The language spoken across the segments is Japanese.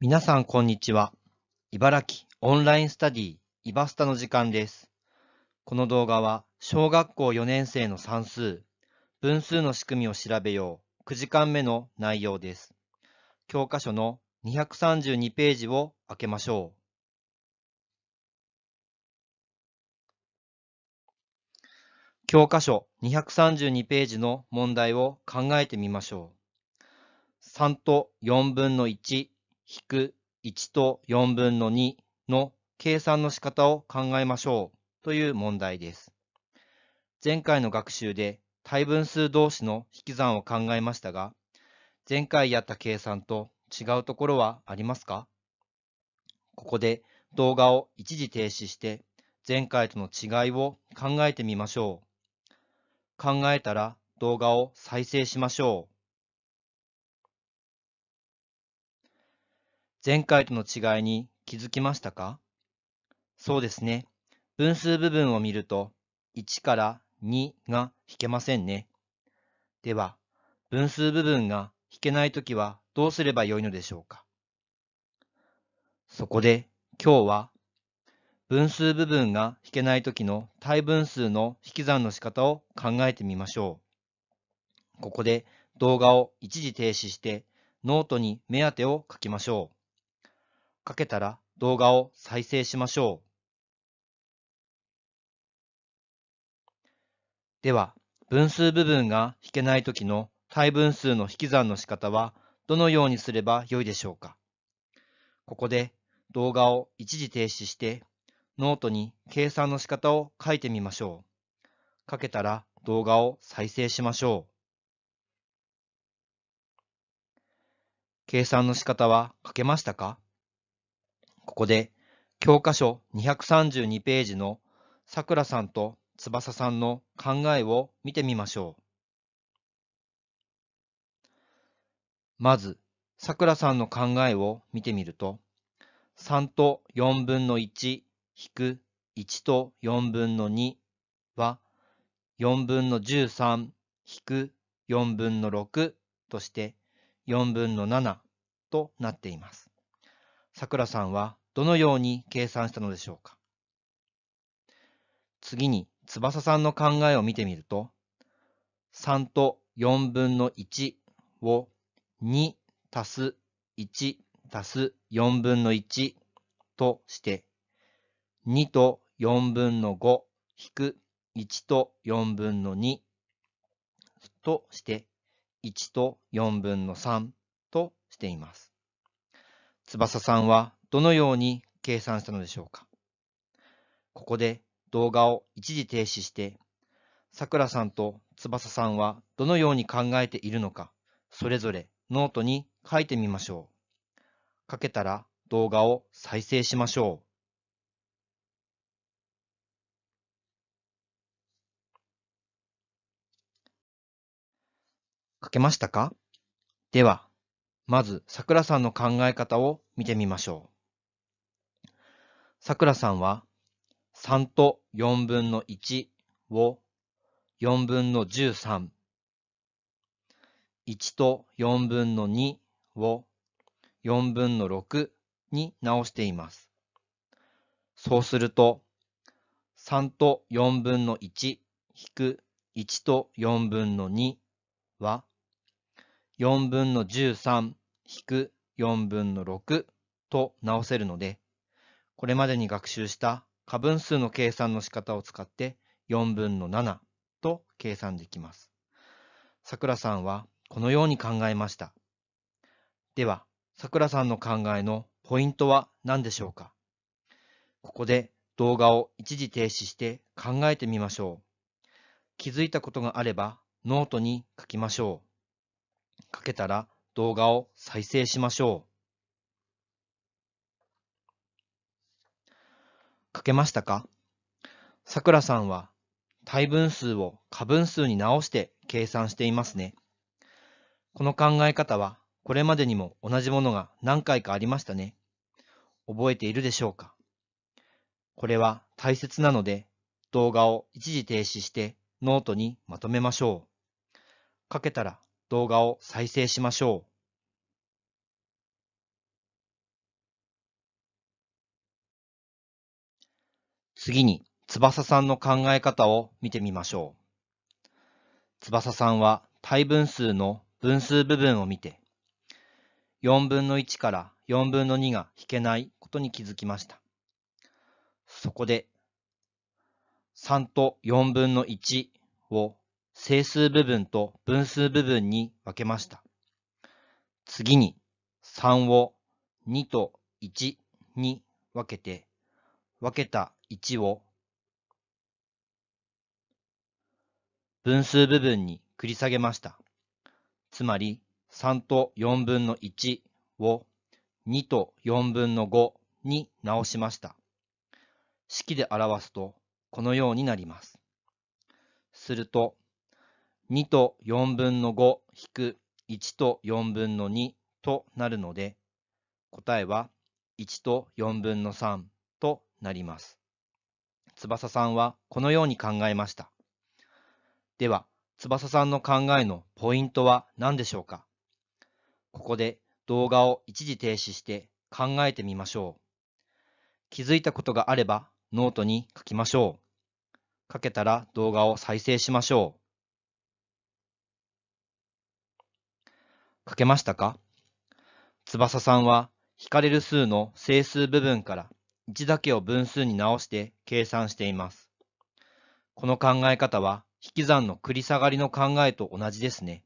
皆さん、こんにちは。茨城オンラインスタディ、イバスタの時間です。この動画は、小学校4年生の算数、分数の仕組みを調べよう、9時間目の内容です。教科書の232ページを開けましょう。教科書232ページの問題を考えてみましょう。3と4分の1引く1と4分の2の計算の仕方を考えましょうという問題です。前回の学習で対分数同士の引き算を考えましたが、前回やった計算と違うところはありますかここで動画を一時停止して前回との違いを考えてみましょう。考えたら動画を再生しましょう。前回との違いに気づきましたかそうですね。分数部分を見ると、1から2が引けませんね。では、分数部分が引けないときはどうすればよいのでしょうかそこで今日は分数部分が引けないときの対分数の引き算の仕方を考えてみましょう。ここで動画を一時停止してノートに目当てを書きましょう。かけたら動画を再生しましょう。では、分数部分が引けないときの対分数の引き算の仕方はどのようにすればよいでしょうか。ここで動画を一時停止してノートに計算の仕方を書いてみましょう。かけたら動画を再生しましょう。計算の仕方は書けましたかここで教科書232ページのさくらさんと翼さんの考えを見てみましょう。まず、さくらさんの考えを見てみると、3と4分の1引く1と4分の2は4分の13引く4分の6として4分の7となっています。さくらさんはどのように計算したのでしょうか次に翼さんの考えを見てみると、3と4分の1を2足す1足す4分の1として、2と4分の5引く1と4分の2として、1と4分の3としています。翼さんはどのように計算したのでしょうか。ここで動画を一時停止して、さくらさんと翼さんはどのように考えているのか、それぞれノートに書いてみましょう。書けたら動画を再生しましょう。書けましたかでは、まず、桜さんの考え方を見てみましょう。桜さんは、3と4分の1を4分の13、1と4分の2を4分の6に直しています。そうすると、3と4分の1引く1と4分の2は4分の13引く4分の6と直せるので、これまでに学習した過分数の計算の仕方を使って4分の7と計算できます。さくらさんはこのように考えました。では、さくらさんの考えのポイントは何でしょうかここで動画を一時停止して考えてみましょう。気づいたことがあればノートに書きましょう。かけたら動画を再生しましょう。かけましたかさくらさんは対分数を過分数に直して計算していますね。この考え方はこれまでにも同じものが何回かありましたね。覚えているでしょうかこれは大切なので動画を一時停止してノートにまとめましょう。かけたら動画を再生しましょう。次に、翼さんの考え方を見てみましょう。翼さんは対分数の分数部分を見て、4分の1から4分の2が引けないことに気づきました。そこで、3と4分の1を整数部分と分数部分に分けました。次に3を2と1に分けて、分けた1を分数部分に繰り下げました。つまり3と4分の1を2と4分の5に直しました。式で表すとこのようになります。すると2と4分の5引く1と4分の2となるので、答えは1と4分の3となります。翼さんはこのように考えました。では、翼さんの考えのポイントは何でしょうかここで動画を一時停止して考えてみましょう。気づいたことがあればノートに書きましょう。書けたら動画を再生しましょう。書けましたか翼さんは引かれる数の整数部分から1だけを分数に直して計算しています。この考え方は引き算の繰り下がりの考えと同じですね。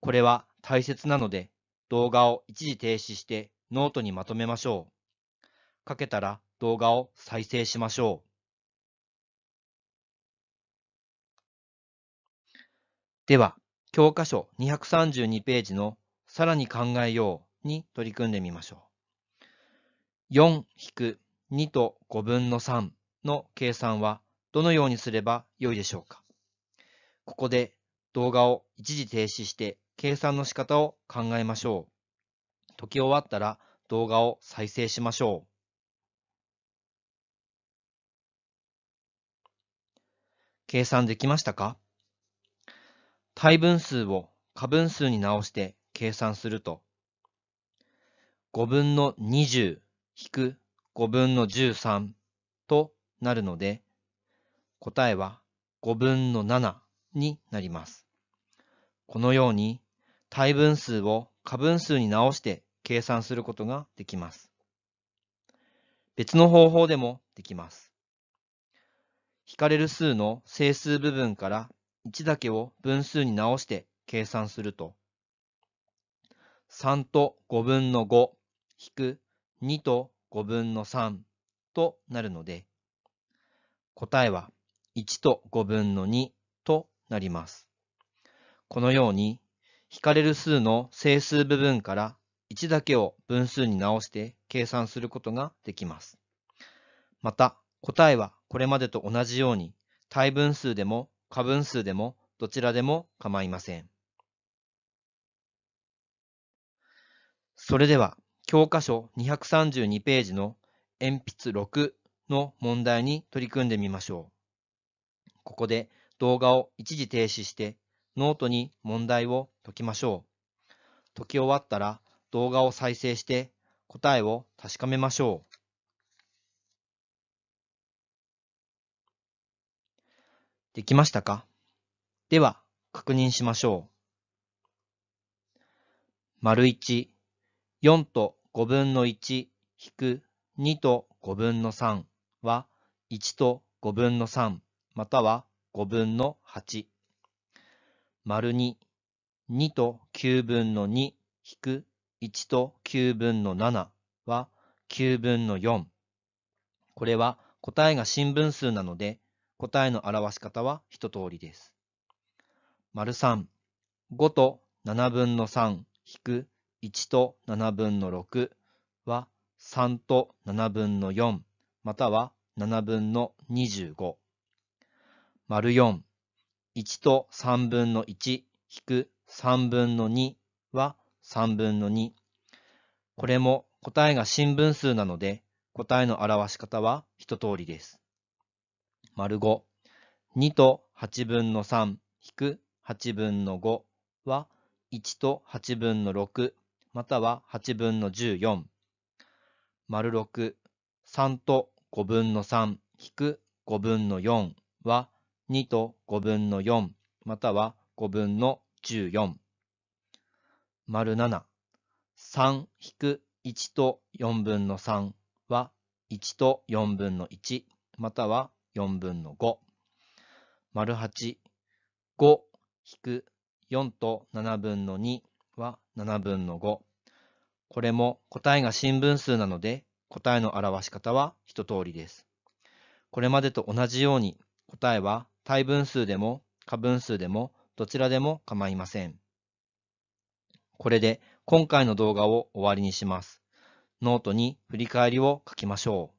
これは大切なので動画を一時停止してノートにまとめましょう。書けたら動画を再生しましょう。では、教科書232ページのさらに考えように取り組んでみましょう。4-2と5分の3の計算はどのようにすればよいでしょうかここで動画を一時停止して計算の仕方を考えましょう。解き終わったら動画を再生しましょう。計算できましたか対分数を過分数に直して計算すると、5分の20引く5分の13となるので、答えは5分の7になります。このように、対分数を過分数に直して計算することができます。別の方法でもできます。引かれる数の整数部分から1だけを分数に直して計算すると、3と5分の5引く2と5分の3となるので、答えは1と5分の2となります。このように、引かれる数の整数部分から1だけを分数に直して計算することができます。また、答えはこれまでと同じように、対分数でも過分数でもどちらでも構いません。それでは、教科書232ページの鉛筆6の問題に取り組んでみましょう。ここで動画を一時停止してノートに問題を解きましょう。解き終わったら動画を再生して答えを確かめましょう。できましたかでは、確認しましょう。丸1、4と5分の1引く2と5分の3は1と5分の3または5分の8。丸2、2と9分の2引く1と9分の7は9分の4。これは答えが新分数なので答えの表し方は一通りです。丸3、5と7分の3引く1と7分の6は3と7分の4または7分の25。丸4、1と3分の1引く3分の2は3分の2。これも答えが新分数なので答えの表し方は一通りです。丸5、2と8分の3引く8分の5は1と8分の6または8分の14。丸6、3と5分の3引く5分の4は2と5分の4または5分の14。丸7、3引く1と4分の3は1と4分の1または1/4 4分の5。丸8、5引く4と7分の2は7分の5。これも答えが新分数なので、答えの表し方は一通りです。これまでと同じように、答えは対分数でも過分数でもどちらでも構いません。これで今回の動画を終わりにします。ノートに振り返りを書きましょう。